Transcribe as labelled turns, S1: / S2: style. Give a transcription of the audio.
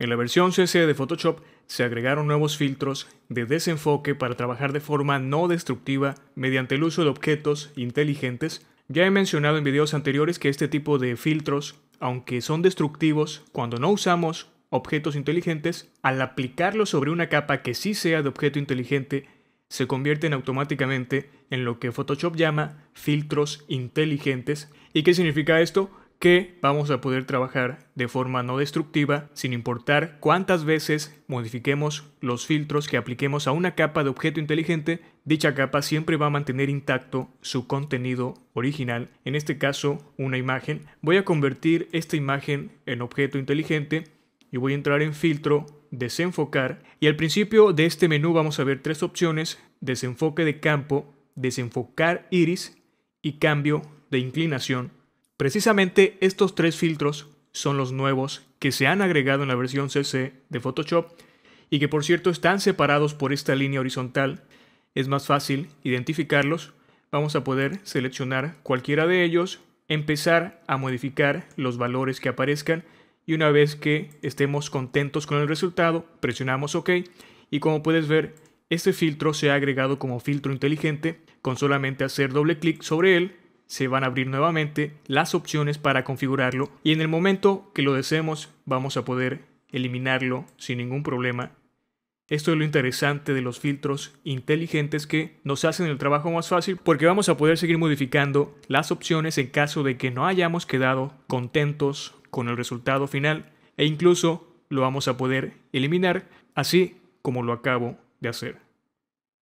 S1: En la versión CC de Photoshop se agregaron nuevos filtros de desenfoque para trabajar de forma no destructiva mediante el uso de objetos inteligentes. Ya he mencionado en videos anteriores que este tipo de filtros, aunque son destructivos cuando no usamos objetos inteligentes, al aplicarlos sobre una capa que sí sea de objeto inteligente, se convierten automáticamente en lo que Photoshop llama filtros inteligentes. ¿Y qué significa esto? que vamos a poder trabajar de forma no destructiva sin importar cuántas veces modifiquemos los filtros que apliquemos a una capa de objeto inteligente, dicha capa siempre va a mantener intacto su contenido original, en este caso una imagen. Voy a convertir esta imagen en objeto inteligente y voy a entrar en filtro, desenfocar y al principio de este menú vamos a ver tres opciones, desenfoque de campo, desenfocar iris y cambio de inclinación Precisamente estos tres filtros son los nuevos que se han agregado en la versión CC de Photoshop y que por cierto están separados por esta línea horizontal. Es más fácil identificarlos. Vamos a poder seleccionar cualquiera de ellos, empezar a modificar los valores que aparezcan y una vez que estemos contentos con el resultado, presionamos OK y como puedes ver, este filtro se ha agregado como filtro inteligente con solamente hacer doble clic sobre él se van a abrir nuevamente las opciones para configurarlo y en el momento que lo deseemos vamos a poder eliminarlo sin ningún problema. Esto es lo interesante de los filtros inteligentes que nos hacen el trabajo más fácil porque vamos a poder seguir modificando las opciones en caso de que no hayamos quedado contentos con el resultado final e incluso lo vamos a poder eliminar así como lo acabo de hacer.